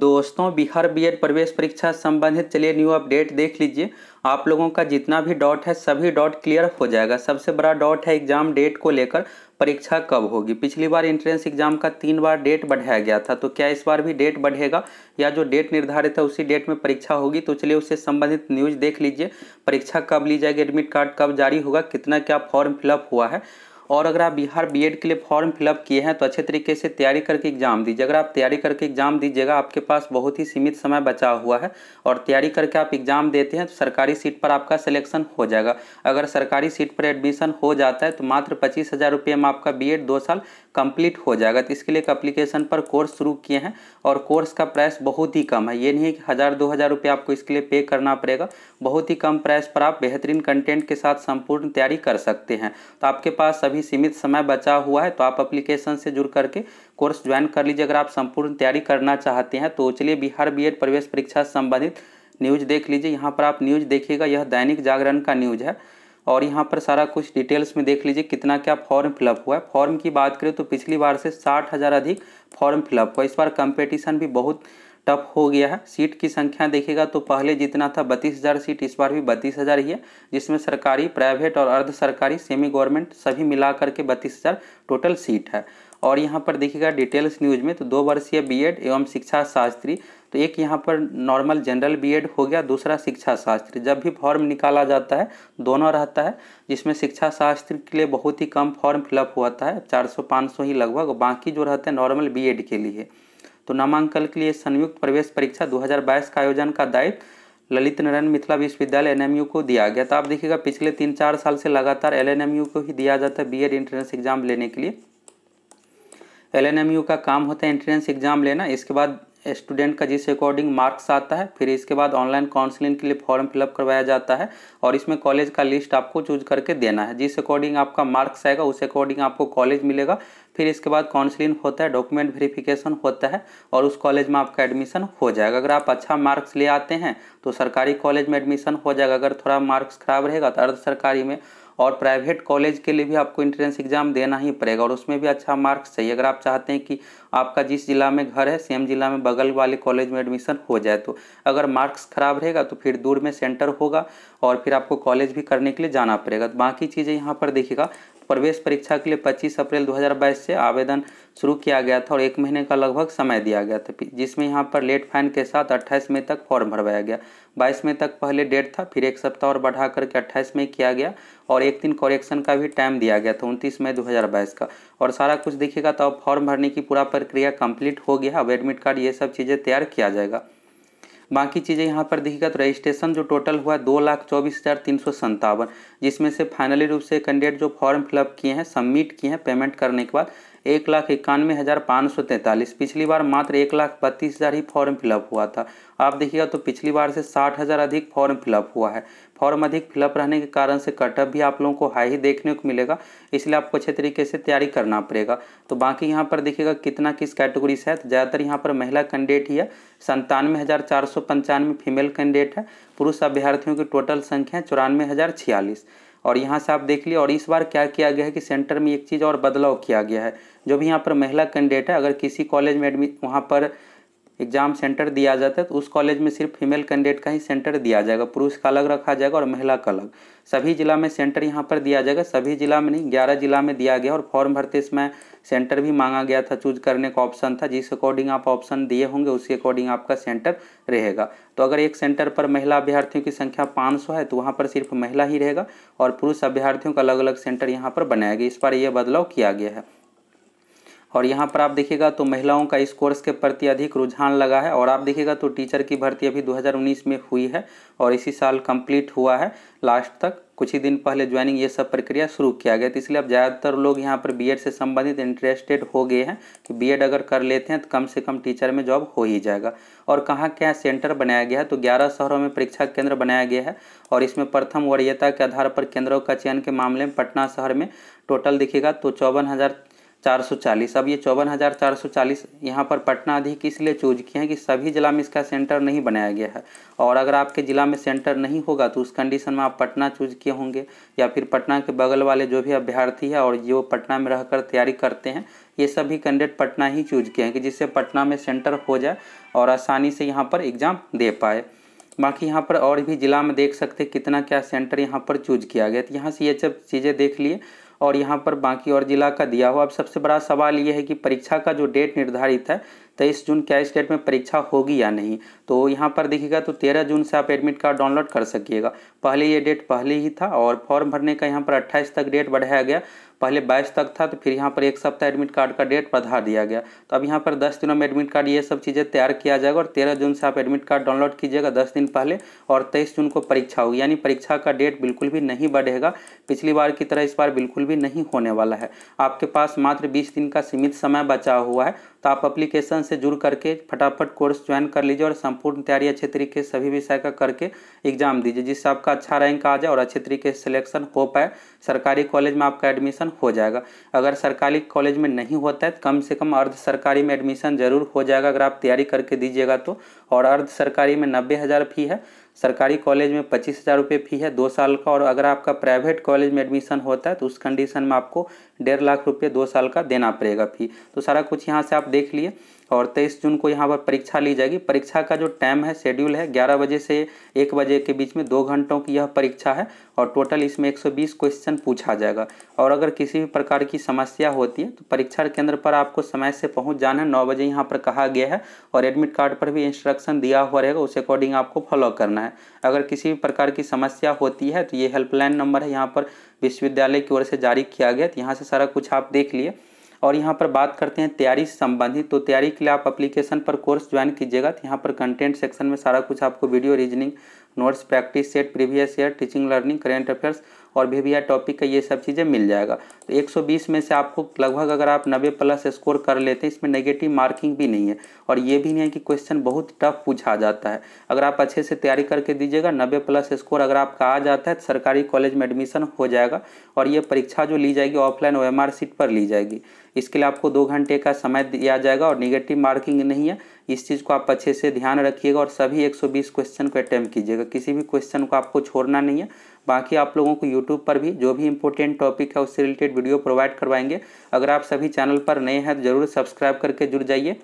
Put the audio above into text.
दोस्तों बिहार बीएड प्रवेश परीक्षा संबंधित चलिए न्यू अपडेट देख लीजिए आप लोगों का जितना भी डॉट है सभी डॉट क्लियर हो जाएगा सबसे बड़ा डॉट है एग्जाम डेट को लेकर परीक्षा कब होगी पिछली बार एंट्रेंस एग्जाम का तीन बार डेट बढ़ाया गया था तो क्या इस बार भी डेट बढ़ेगा या जो डेट निर्धारित है उसी डेट में परीक्षा होगी तो चलिए उससे संबंधित न्यूज देख लीजिए परीक्षा कब ली जाएगी एडमिट कार्ड कब जारी होगा कितना क्या फॉर्म फिलअप हुआ है और अगर आप बिहार बीएड के लिए फॉर्म फिलअप किए हैं तो अच्छे तरीके से तैयारी करके एग्जाम दीजिए अगर आप तैयारी करके एग्जाम दीजिएगा आपके पास बहुत ही सीमित समय बचा हुआ है और तैयारी करके आप एग्जाम देते हैं तो सरकारी सीट पर आपका सिलेक्शन हो जाएगा अगर सरकारी सीट पर एडमिशन हो जाता है तो मात्र पच्चीस हज़ार रुपये में आपका बी दो साल कंप्लीट हो जाएगा तो इसके लिए एक अप्लीकेशन पर कोर्स शुरू किए हैं और कोर्स का प्राइस बहुत ही कम है ये नहीं कि हज़ार दो हज़ार रुपये आपको इसके लिए पे करना पड़ेगा बहुत ही कम प्राइस पर आप बेहतरीन कंटेंट के साथ संपूर्ण तैयारी कर सकते हैं तो आपके पास सभी अभी सीमित समय बचा हुआ है तो आप अप्लीकेशन से जुड़ करके कोर्स ज्वाइन कर लीजिए अगर आप संपूर्ण तैयारी करना चाहते हैं तो चलिए बिहार बी प्रवेश परीक्षा संबंधित न्यूज देख लीजिए यहाँ पर आप न्यूज देखिएगा यह दैनिक जागरण का न्यूज है और यहाँ पर सारा कुछ डिटेल्स में देख लीजिए कितना क्या फॉर्म फिलअप हुआ है फॉर्म की बात करें तो पिछली बार से साठ हज़ार अधिक फॉर्म फिलअप हुआ इस बार कंपटीशन भी बहुत टफ हो गया है सीट की संख्या देखेगा तो पहले जितना था बत्तीस हज़ार सीट इस बार भी बत्तीस हज़ार ही है जिसमें सरकारी प्राइवेट और अर्ध सरकारी सेमी गवर्नमेंट सभी मिला करके बत्तीस हज़ार टोटल सीट है और यहाँ पर देखिएगा डिटेल्स न्यूज में तो दो वर्षीय बीएड एवं शिक्षा शास्त्री तो एक यहाँ पर नॉर्मल जनरल बीएड हो गया दूसरा शिक्षा शास्त्री जब भी फॉर्म निकाला जाता है दोनों रहता है जिसमें शिक्षा शास्त्री के लिए बहुत ही कम फॉर्म फिलअप होता है पाँच सौ ही लगभग बाकी जो रहता है नॉर्मल एड के लिए तो नामांकन के लिए संयुक्त प्रवेश परीक्षा 2022 का आयोजन का दायित्व ललित नारायण मिथिला विश्वविद्यालय एनएमयू को दिया गया तो आप देखिएगा पिछले तीन चार साल से लगातार एल को ही दिया जाता है एड एंट्रेंस एग्जाम लेने के लिए एल का काम होता है एंट्रेंस एग्जाम लेना इसके बाद स्टूडेंट का जिस अकॉर्डिंग मार्क्स आता है फिर इसके बाद ऑनलाइन काउंसलिंग के लिए फॉर्म फिलअप करवाया जाता है और इसमें कॉलेज का लिस्ट आपको चूज करके देना है जिस अकॉर्डिंग आपका मार्क्स आएगा उस अकॉर्डिंग आपको कॉलेज मिलेगा फिर इसके बाद काउंसलिंग होता है डॉक्यूमेंट वेरिफिकेशन होता है और उस कॉलेज में आपका एडमिशन हो जाएगा अगर आप अच्छा मार्क्स ले आते हैं तो सरकारी कॉलेज में एडमिशन हो जाएगा अगर थोड़ा मार्क्स खराब रहेगा तो अर्ध सरकारी में और प्राइवेट कॉलेज के लिए भी आपको इंट्रेंस एग्जाम देना ही पड़ेगा और उसमें भी अच्छा मार्क्स चाहिए अगर आप चाहते हैं कि आपका जिस जिला में घर है सेम जिला में बगल वाले कॉलेज में एडमिशन हो जाए तो अगर मार्क्स खराब रहेगा तो फिर दूर में सेंटर होगा और फिर आपको कॉलेज भी करने के लिए जाना पड़ेगा तो बाकी चीज़ें यहाँ पर देखिएगा प्रवेश परीक्षा के लिए 25 अप्रैल 2022 से आवेदन शुरू किया गया था और एक महीने का लगभग समय दिया गया था जिसमें यहाँ पर लेट फाइन के साथ 28 मई तक फॉर्म भरवाया गया 22 मई तक पहले डेट था फिर एक सप्ताह और बढ़ा करके 28 मई किया गया और एक दिन करेक्शन का भी टाइम दिया गया था उनतीस मई दो का और सारा कुछ देखिएगा तो अब फॉर्म भरने की पूरा प्रक्रिया कम्प्लीट हो गया अब एडमिट कार्ड ये सब चीज़ें तैयार किया जाएगा बाकी चीज़ें यहाँ पर देखिएगा तो रजिस्ट्रेशन जो टोटल हुआ दो लाख चौबीस हज़ार तीन सौ संतावन जिसमें से फाइनली रूप से कैंडिडेट जो फॉर्म फिलअप किए हैं सबमिट किए हैं पेमेंट करने के बाद एक लाख इक्यानवे हज़ार पाँच सौ तैंतालीस पिछली बार मात्र एक लाख बत्तीस हज़ार ही फॉर्म फिलअप हुआ था आप देखिएगा तो पिछली बार से साठ हज़ार अधिक फॉर्म फिलअप हुआ है फॉर्म अधिक फिलअप रहने के कारण से कटअप भी आप लोगों को हाई ही देखने को मिलेगा इसलिए आपको अच्छे तरीके से तैयारी करना पड़ेगा तो बाकी यहाँ पर देखिएगा कितना किस कैटेगरी से है तो ज़्यादातर यहाँ पर महिला कैंडिडेट ही है संतानवे हज़ार चार सौ पंचानवे फीमेल कैंडिडेट है पुरुष अभ्यर्थियों की टोटल संख्या है चौरानवे हज़ार छियालीस और यहाँ से आप देख लिए और इस बार क्या किया गया है कि सेंटर में एक चीज़ और बदलाव किया गया है जो भी यहाँ पर महिला कैंडिडेट है अगर किसी कॉलेज में एडमिट वहाँ पर एग्जाम सेंटर दिया जाता है तो उस कॉलेज में सिर्फ फीमेल कैंडिडेट का ही सेंटर दिया जाएगा पुरुष का अलग रखा जाएगा और महिला का अलग सभी जिला में सेंटर यहाँ पर दिया जाएगा सभी जिला में नहीं ग्यारह जिला में दिया गया और फॉर्म भरते समय सेंटर भी मांगा गया था चूज करने का ऑप्शन था जिस अकॉर्डिंग आप ऑप्शन दिए होंगे उसके अकॉर्डिंग आपका सेंटर रहेगा तो अगर एक सेंटर पर महिला अभ्यर्थियों की संख्या 500 है तो वहाँ पर सिर्फ महिला ही रहेगा और पुरुष अभ्यर्थियों का अलग अलग सेंटर यहाँ पर बनाया गया इस बार ये बदलाव किया गया है और यहाँ पर आप देखिएगा तो महिलाओं का इस कोर्स के प्रति अधिक रुझान लगा है और आप देखिएगा तो टीचर की भर्ती अभी 2019 में हुई है और इसी साल कंप्लीट हुआ है लास्ट तक कुछ ही दिन पहले ज्वाइनिंग ये सब प्रक्रिया शुरू किया गया तो इसलिए अब ज़्यादातर लोग यहाँ पर बीएड से संबंधित इंटरेस्टेड हो गए हैं कि बीएड अगर कर लेते हैं तो कम से कम टीचर में जॉब हो ही जाएगा और कहाँ क्या सेंटर बनाया गया है तो ग्यारह शहरों में परीक्षा केंद्र बनाया गया है और इसमें प्रथम वरीयता के आधार पर केंद्रों का चयन के मामले में पटना शहर में टोटल दिखेगा तो चौवन हज़ार 440 अब ये चौवन हज़ार चार सौ चालीस यहाँ पर पटना अधिक इसलिए चूज किए हैं कि सभी ज़िला में इसका सेंटर नहीं बनाया गया है और अगर आपके ज़िला में सेंटर नहीं होगा तो उस कंडीशन में आप पटना चूज किए होंगे या फिर पटना के बगल वाले जो भी अभ्यर्थी है और जो पटना में रहकर तैयारी करते हैं ये सभी कैंडिडेट पटना ही चूज किए हैं कि जिससे पटना में सेंटर हो जाए और आसानी से यहाँ पर एग्ज़ाम दे पाए बाकी यहाँ पर और भी ज़िला में देख सकते कितना क्या सेंटर यहाँ पर चूज किया गया तो यहाँ से ये सब चीज़ें देख लिए और यहाँ पर बाकी और जिला का दिया हुआ अब सबसे बड़ा सवाल ये है कि परीक्षा का जो डेट निर्धारित है तेईस जून क्या इस डेट में परीक्षा होगी या नहीं तो यहाँ पर देखिएगा तो तेरह जून से आप एडमिट कार्ड डाउनलोड कर सकिएगा पहले ये डेट पहले ही था और फॉर्म भरने का यहाँ पर अट्ठाईस तक डेट बढ़ाया गया पहले बाईस तक था तो फिर यहाँ पर एक सप्ताह एडमिट कार्ड का डेट बढ़ा दिया गया तो अब यहाँ पर दस दिनों में एडमिट कार्ड ये सब चीज़ें तैयार किया जाएगा और तेरह जून से आप एडमिट कार्ड डाउनलोड कीजिएगा दस दिन पहले और तेईस जून को परीक्षा होगी यानी परीक्षा का डेट बिल्कुल भी नहीं बढ़ेगा पिछली बार की तरह इस बार बिल्कुल भी नहीं होने वाला है आपके पास मात्र बीस दिन का सीमित समय बचा हुआ है तो आप अप्लीकेशन से जुड़ करके फटाफट कोर्स ज्वाइन कर लीजिए और संपूर्ण तैयारी अच्छे तरीके से सभी विषय का करके एग्जाम दीजिए जिससे आपका अच्छा रैंक आ जाए और अच्छे तरीके से सिलेक्शन हो पाए सरकारी कॉलेज में आपका एडमिशन हो जाएगा अगर सरकारी कॉलेज में नहीं होता है तो कम से कम अर्ध सरकारी में एडमिशन जरूर हो जाएगा अगर आप तैयारी करके दीजिएगा तो और अर्ध सरकारी में नब्बे हज़ार फी है सरकारी कॉलेज में पच्चीस हज़ार रुपये फ़ी है दो साल का और अगर आपका प्राइवेट कॉलेज में एडमिशन होता है तो उस कंडीशन में आपको डेढ़ लाख रुपये दो साल का देना पड़ेगा फ़ी तो सारा कुछ यहाँ से आप देख लिए और 23 जून को यहाँ पर परीक्षा ली जाएगी परीक्षा का जो टाइम है शेड्यूल है 11 बजे से 1 बजे के बीच में दो घंटों की यह परीक्षा है और टोटल इसमें 120 क्वेश्चन पूछा जाएगा और अगर किसी भी प्रकार की समस्या होती है तो परीक्षा केंद्र पर आपको समय से पहुँच जाना है नौ बजे यहाँ पर कहा गया है और एडमिट कार्ड पर भी इंस्ट्रक्शन दिया हुआ रहेगा उस अकॉर्डिंग आपको फॉलो करना है अगर किसी भी प्रकार की समस्या होती है तो ये हेल्पलाइन नंबर है यहाँ पर विश्वविद्यालय की ओर से जारी किया गया तो यहाँ से सारा कुछ आप देख लिए और यहाँ पर बात करते हैं तैयारी से संबंधित तो तैयारी के लिए आप अप्लीकेशन पर कोर्स ज्वाइन कीजिएगा तो यहाँ पर कंटेंट सेक्शन में सारा कुछ आपको video reasoning notes practice set previous year teaching learning current affairs और भी भीवीआर टॉपिक का ये सब चीज़ें मिल जाएगा तो 120 में से आपको लगभग अगर आप 90 प्लस स्कोर कर लेते हैं इसमें नेगेटिव मार्किंग भी नहीं है और ये भी नहीं है कि क्वेश्चन बहुत टफ पूछा जाता है अगर आप अच्छे से तैयारी करके दीजिएगा 90 प्लस स्कोर अगर आपका आ जाता है तो सरकारी कॉलेज में एडमिशन हो जाएगा और ये परीक्षा जो ली जाएगी ऑफलाइन ओ सीट पर ली जाएगी इसके लिए आपको दो घंटे का समय दिया जाएगा और निगेटिव मार्किंग नहीं है इस चीज़ को आप अच्छे से ध्यान रखिएगा और सभी 120 क्वेश्चन को अटैम्प्ट कीजिएगा किसी भी क्वेश्चन को आपको छोड़ना नहीं है बाकी आप लोगों को यूट्यूब पर भी जो भी इंपॉर्टेंट टॉपिक है उससे रिलेटेड वीडियो प्रोवाइड करवाएंगे अगर आप सभी चैनल पर नए हैं तो ज़रूर सब्सक्राइब करके जुड़ जाइए